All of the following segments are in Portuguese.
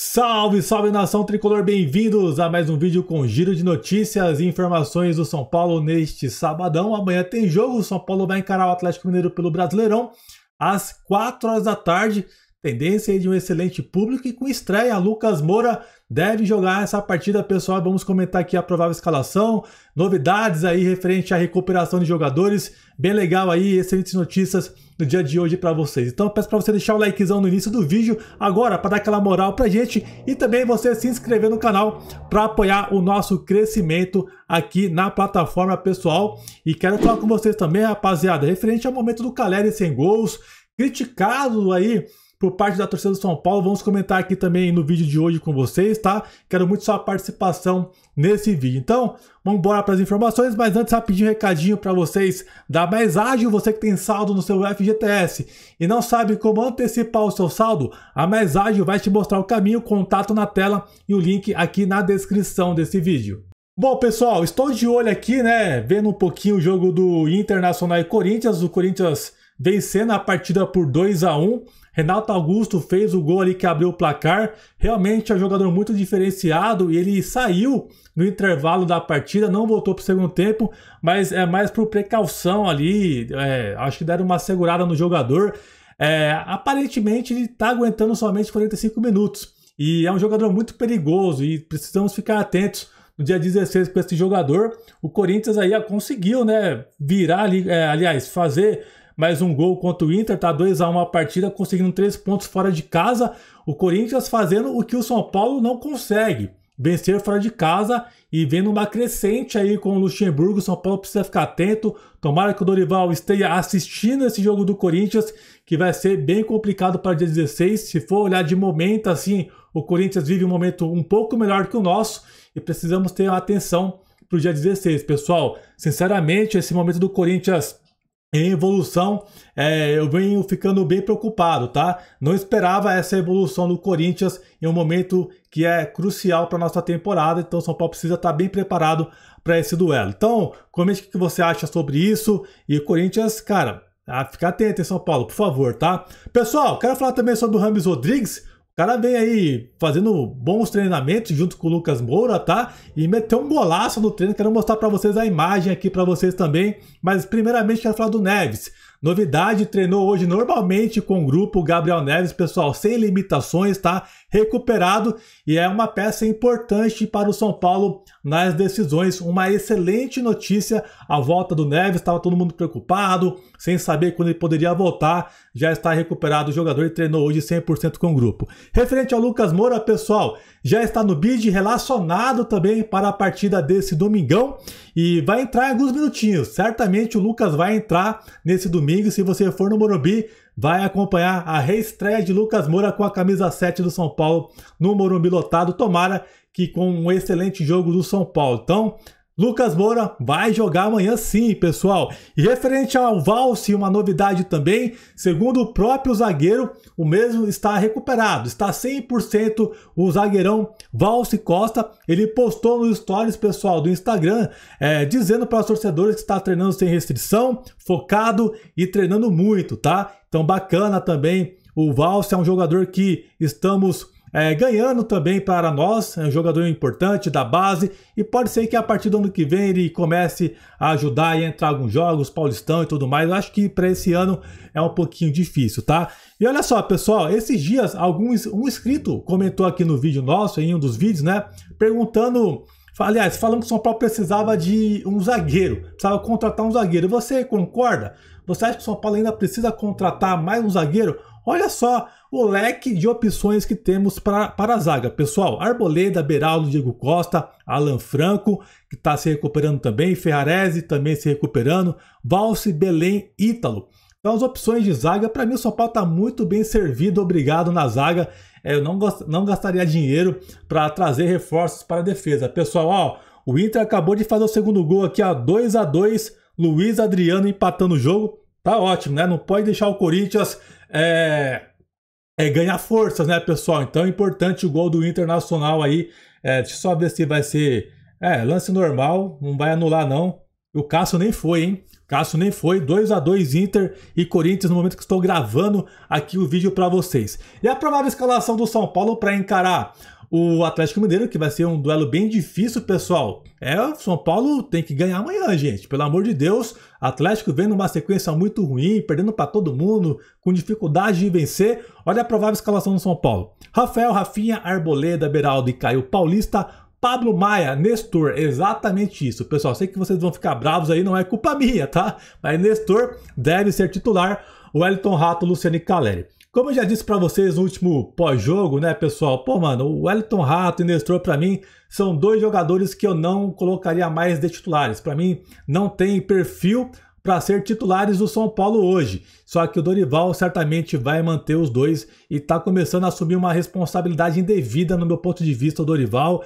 Salve, salve nação tricolor, bem-vindos a mais um vídeo com giro de notícias e informações do São Paulo neste sabadão. Amanhã tem jogo, o São Paulo vai encarar o Atlético Mineiro pelo Brasileirão às 4 horas da tarde. Tendência de um excelente público e com estreia, Lucas Moura deve jogar essa partida, pessoal. Vamos comentar aqui a provável escalação, novidades aí referente à recuperação de jogadores. Bem legal aí, excelentes notícias no dia de hoje para vocês. Então peço para você deixar o likezão no início do vídeo agora para dar aquela moral para gente e também você se inscrever no canal para apoiar o nosso crescimento aqui na plataforma, pessoal. E quero falar com vocês também, rapaziada, referente ao momento do Caleri sem gols, criticado aí por parte da torcida do São Paulo. Vamos comentar aqui também no vídeo de hoje com vocês, tá? Quero muito sua participação nesse vídeo. Então, vamos embora para as informações, mas antes rapidinho um recadinho para vocês da Mais Ágil, você que tem saldo no seu FGTS e não sabe como antecipar o seu saldo, a Mais Ágil vai te mostrar o caminho, contato na tela e o link aqui na descrição desse vídeo. Bom, pessoal, estou de olho aqui, né, vendo um pouquinho o jogo do Internacional e Corinthians, o Corinthians vencendo a partida por 2 a 1. Renato Augusto fez o gol ali que abriu o placar. Realmente é um jogador muito diferenciado e ele saiu no intervalo da partida, não voltou para o segundo tempo, mas é mais por precaução ali. É, acho que deram uma segurada no jogador. É, aparentemente ele está aguentando somente 45 minutos e é um jogador muito perigoso e precisamos ficar atentos no dia 16 com esse jogador. O Corinthians aí conseguiu, né, virar ali, é, aliás, fazer mais um gol contra o Inter, tá 2 a 1 a partida, conseguindo três pontos fora de casa. O Corinthians fazendo o que o São Paulo não consegue, vencer fora de casa e vendo uma crescente aí com o Luxemburgo. O São Paulo precisa ficar atento. Tomara que o Dorival esteja assistindo esse jogo do Corinthians, que vai ser bem complicado para dia 16. Se for olhar de momento assim, o Corinthians vive um momento um pouco melhor que o nosso e precisamos ter atenção para o dia 16, pessoal. Sinceramente, esse momento do Corinthians em evolução, é, eu venho ficando bem preocupado, tá? Não esperava essa evolução do Corinthians em um momento que é crucial para nossa temporada, então São Paulo precisa estar tá bem preparado para esse duelo. Então, comente o que você acha sobre isso e o Corinthians, cara, ah, fica atento em São Paulo, por favor, tá? Pessoal, quero falar também sobre o Rames Rodrigues, cara vem aí fazendo bons treinamentos junto com o Lucas Moura, tá? E meteu um golaço no treino. Quero mostrar para vocês a imagem aqui para vocês também. Mas primeiramente quero falar do Neves. Novidade, treinou hoje normalmente com o grupo Gabriel Neves, pessoal, sem limitações, tá? Recuperado e é uma peça importante para o São Paulo nas decisões. Uma excelente notícia a volta do Neves, estava todo mundo preocupado, sem saber quando ele poderia voltar. Já está recuperado o jogador e treinou hoje 100% com o grupo. Referente ao Lucas Moura, pessoal, já está no bid relacionado também para a partida desse domingão e vai entrar alguns minutinhos. Certamente o Lucas vai entrar nesse domingo domingo. Se você for no Morumbi, vai acompanhar a reestreia de Lucas Moura com a camisa 7 do São Paulo no Morumbi lotado. Tomara que com um excelente jogo do São Paulo. Então, Lucas Moura vai jogar amanhã sim, pessoal. E referente ao Valse, uma novidade também, segundo o próprio zagueiro, o mesmo está recuperado, está 100% o zagueirão Valse Costa. Ele postou nos stories, pessoal, do Instagram, é, dizendo para os torcedores que está treinando sem restrição, focado e treinando muito, tá? Então bacana também, o Valse é um jogador que estamos é, ganhando também para nós, é um jogador importante da base e pode ser que a partir do ano que vem ele comece a ajudar e entrar alguns jogos, Paulistão e tudo mais. Eu acho que para esse ano é um pouquinho difícil, tá? E olha só, pessoal, esses dias alguns um inscrito comentou aqui no vídeo nosso, em um dos vídeos, né, perguntando Aliás, falando que o São Paulo precisava de um zagueiro, precisava contratar um zagueiro. Você concorda? Você acha que o São Paulo ainda precisa contratar mais um zagueiro? Olha só o leque de opções que temos pra, para a zaga. Pessoal, Arboleda, Beraldo, Diego Costa, Alan Franco, que está se recuperando também, Ferrarese também se recuperando, Valse, Belém, Ítalo. Então as opções de zaga, para mim o São Paulo está muito bem servido, obrigado na zaga. É, eu não, gost, não gastaria dinheiro para trazer reforços para a defesa. Pessoal, ó, o Inter acabou de fazer o segundo gol aqui, 2 a 2 Luiz Adriano empatando o jogo. Tá ótimo, né? Não pode deixar o Corinthians é, é, ganhar forças, né, pessoal? Então é importante o gol do Internacional aí. É, deixa eu só ver se vai ser. É, lance normal, não vai anular, não. O Cássio nem foi, hein? Cássio nem foi. 2 a 2 Inter e Corinthians no momento que estou gravando aqui o vídeo para vocês. E a provável escalação do São Paulo para encarar o Atlético Mineiro, que vai ser um duelo bem difícil, pessoal. É, o São Paulo tem que ganhar amanhã, gente. Pelo amor de Deus, Atlético vem numa sequência muito ruim, perdendo para todo mundo, com dificuldade de vencer. Olha a provável escalação do São Paulo: Rafael, Rafinha, Arboleda, Beraldo e Caio Paulista. Pablo Maia, Nestor, exatamente isso. Pessoal, sei que vocês vão ficar bravos aí, não é culpa minha, tá? Mas Nestor deve ser titular. Wellington Rato, Luciano e Caleri. Como eu já disse para vocês no último pós-jogo, né, pessoal? Pô, mano, o Wellington Rato e o Nestor, para mim, são dois jogadores que eu não colocaria mais de titulares. Para mim, não tem perfil para ser titulares do São Paulo hoje. Só que o Dorival certamente vai manter os dois e está começando a assumir uma responsabilidade indevida, no meu ponto de vista, o Dorival.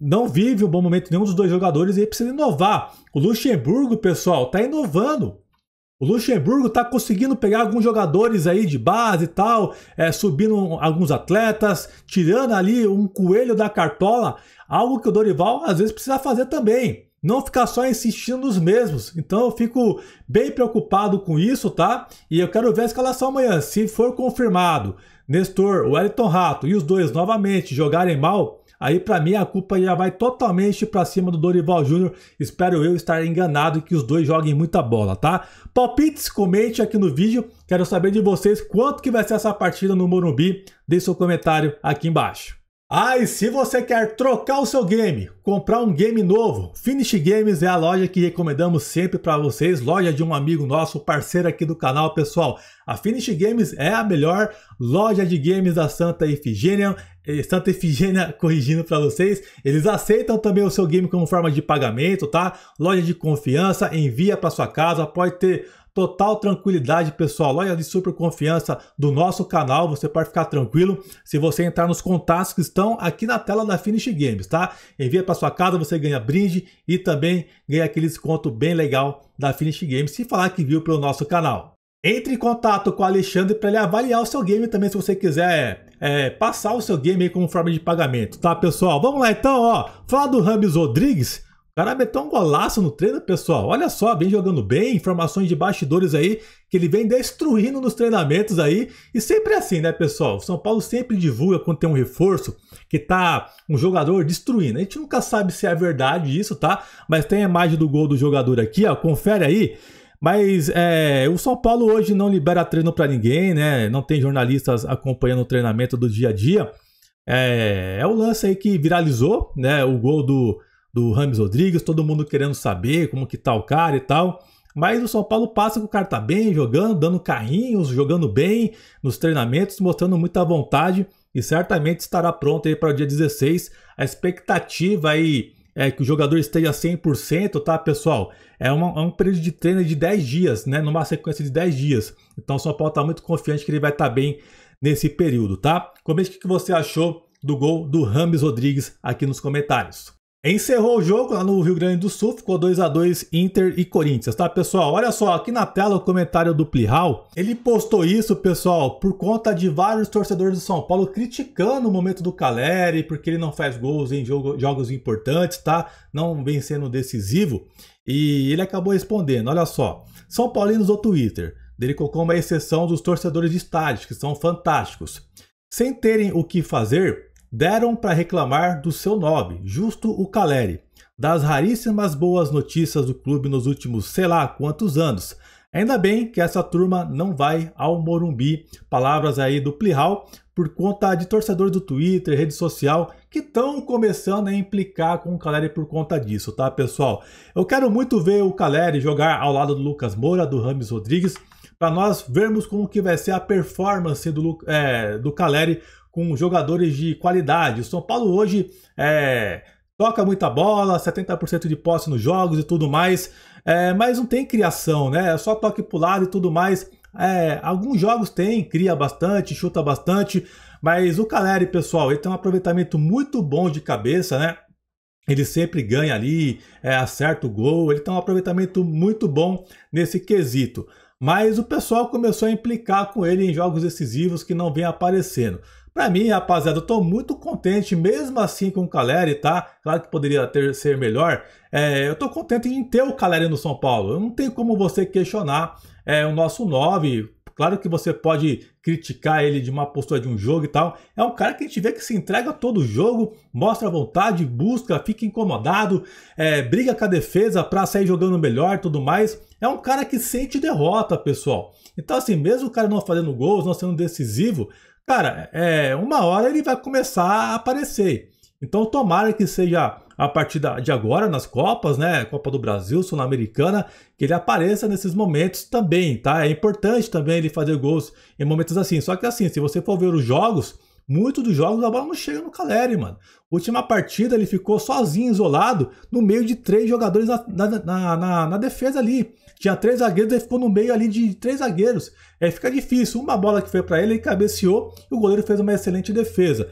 Não vive um bom momento nenhum dos dois jogadores e precisa inovar. O Luxemburgo, pessoal, está inovando. O Luxemburgo está conseguindo pegar alguns jogadores aí de base e tal, é, subindo alguns atletas, tirando ali um coelho da cartola, algo que o Dorival às vezes precisa fazer também. Não ficar só insistindo nos mesmos. Então eu fico bem preocupado com isso, tá? E eu quero ver a escalação amanhã. Se for confirmado Nestor, Wellington Rato e os dois novamente jogarem mal, Aí, para mim, a culpa já vai totalmente para cima do Dorival Júnior. Espero eu estar enganado e que os dois joguem muita bola, tá? Palpites, comente aqui no vídeo. Quero saber de vocês quanto que vai ser essa partida no Morumbi. Deixe seu comentário aqui embaixo. Ah, e se você quer trocar o seu game, comprar um game novo, Finish Games é a loja que recomendamos sempre para vocês, loja de um amigo nosso, parceiro aqui do canal, pessoal. A Finish Games é a melhor loja de games da Santa Efigênia. É, Santa Efigênia corrigindo para vocês. Eles aceitam também o seu game como forma de pagamento, tá? Loja de confiança, envia para sua casa, pode ter total tranquilidade, pessoal. Loja de super confiança do nosso canal, você pode ficar tranquilo se você entrar nos contatos que estão aqui na tela da Finish Games, tá? Envia para sua casa, você ganha brinde e também ganha aquele desconto bem legal da Finish Games se falar que viu pelo nosso canal. Entre em contato com o Alexandre para ele avaliar o seu game também se você quiser é, passar o seu game aí como forma de pagamento, tá, pessoal? Vamos lá então, ó. Falar do Rames Rodrigues. O cara meteu um golaço no treino, pessoal. Olha só, vem jogando bem, informações de bastidores aí que ele vem destruindo nos treinamentos aí. E sempre é assim, né, pessoal? O São Paulo sempre divulga quando tem um reforço que tá um jogador destruindo. A gente nunca sabe se é verdade isso, tá? Mas tem a imagem do gol do jogador aqui, ó. Confere aí. Mas é, o São Paulo hoje não libera treino para ninguém, né? Não tem jornalistas acompanhando o treinamento do dia a dia. É, é o lance aí que viralizou, né? O gol do, do Rames Rodrigues, todo mundo querendo saber como que tá o cara e tal. Mas o São Paulo passa que o cara tá bem, jogando, dando carrinhos, jogando bem nos treinamentos, mostrando muita vontade e certamente estará pronto aí para o dia 16. A expectativa aí é, que o jogador esteja 100%, tá, pessoal? É, uma, é um período de treino de 10 dias, né? Numa sequência de 10 dias. Então o São Paulo está muito confiante que ele vai estar tá bem nesse período, tá? Comente o que você achou do gol do Rames Rodrigues aqui nos comentários. Encerrou o jogo lá no Rio Grande do Sul, ficou 2 a 2 Inter e Corinthians, tá pessoal? Olha só, aqui na tela o comentário do Plihal, ele postou isso, pessoal, por conta de vários torcedores do São Paulo criticando o momento do Caleri, porque ele não faz gols em jogo, jogos importantes, tá? Não vem sendo decisivo. E ele acabou respondendo, olha só, São Paulinos do Twitter, ele colocou uma exceção dos torcedores de estádios, que são fantásticos. Sem terem o que fazer, deram para reclamar do seu nome, justo o Caleri, das raríssimas boas notícias do clube nos últimos sei lá quantos anos. Ainda bem que essa turma não vai ao Morumbi, palavras aí do Plihal, por conta de torcedores do Twitter, rede social, que estão começando a implicar com o Caleri por conta disso, tá pessoal? Eu quero muito ver o Caleri jogar ao lado do Lucas Moura, do Rames Rodrigues, para nós vermos como que vai ser a performance do, é, do Caleri com jogadores de qualidade. O São Paulo hoje é, toca muita bola, 70% de posse nos jogos e tudo mais, é, mas não tem criação, né? É só toque pro lado e tudo mais. É, alguns jogos tem, cria bastante, chuta bastante, mas o Caleri, pessoal, ele tem um aproveitamento muito bom de cabeça, né? Ele sempre ganha ali, é, acerta o gol, ele tem um aproveitamento muito bom nesse quesito. Mas o pessoal começou a implicar com ele em jogos decisivos que não vem aparecendo. Para mim, rapaziada, eu tô muito contente, mesmo assim com o Caleri, tá? Claro que poderia ter, ser melhor. É, eu tô contente em ter o Caleri no São Paulo. não tem como você questionar é, o nosso 9. Claro que você pode criticar ele de uma postura de um jogo e tal. É um cara que a gente vê que se entrega todo jogo, mostra vontade, busca, fica incomodado, é, briga com a defesa para sair jogando melhor tudo mais. É um cara que sente derrota, pessoal. Então, assim, mesmo o cara não fazendo gols, não sendo decisivo, cara, é, uma hora ele vai começar a aparecer. Então, tomara que seja a partir de agora nas Copas, né? Copa do Brasil, Sul-Americana, que ele apareça nesses momentos também, tá? É importante também ele fazer gols em momentos assim. Só que assim, se você for ver os jogos, Muitos dos jogos a bola não chega no Caleri, mano. Última partida ele ficou sozinho, isolado, no meio de três jogadores na, na, na, na defesa ali. Tinha três zagueiros, ele ficou no meio ali de três zagueiros. É, fica difícil. Uma bola que foi para ele, ele cabeceou e o goleiro fez uma excelente defesa.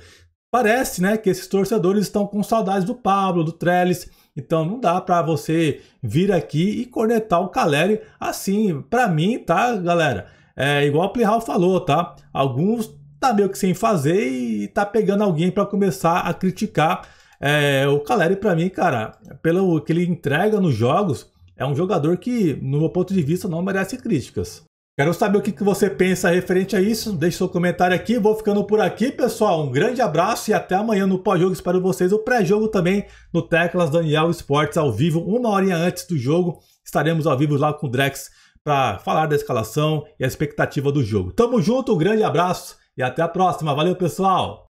Parece, né, que esses torcedores estão com saudades do Pablo, do Trellis. Então não dá para você vir aqui e cornetar o Caleri assim. Para mim, tá, galera? É igual o Plihal falou, tá? Alguns tá meio que sem fazer e tá pegando alguém para começar a criticar. É, o Caleri, para mim, cara, pelo que ele entrega nos jogos, é um jogador que, no meu ponto de vista, não merece críticas. Quero saber o que, você pensa referente a isso. Deixe seu comentário aqui. Vou ficando por aqui, pessoal. Um grande abraço e até amanhã no pós-jogo. Espero vocês. O pré-jogo também no Teclas Daniel Esportes, ao vivo, uma horinha antes do jogo. Estaremos ao vivo lá com o Drex para falar da escalação e a expectativa do jogo. Tamo junto, um grande abraço e até a próxima. Valeu, pessoal!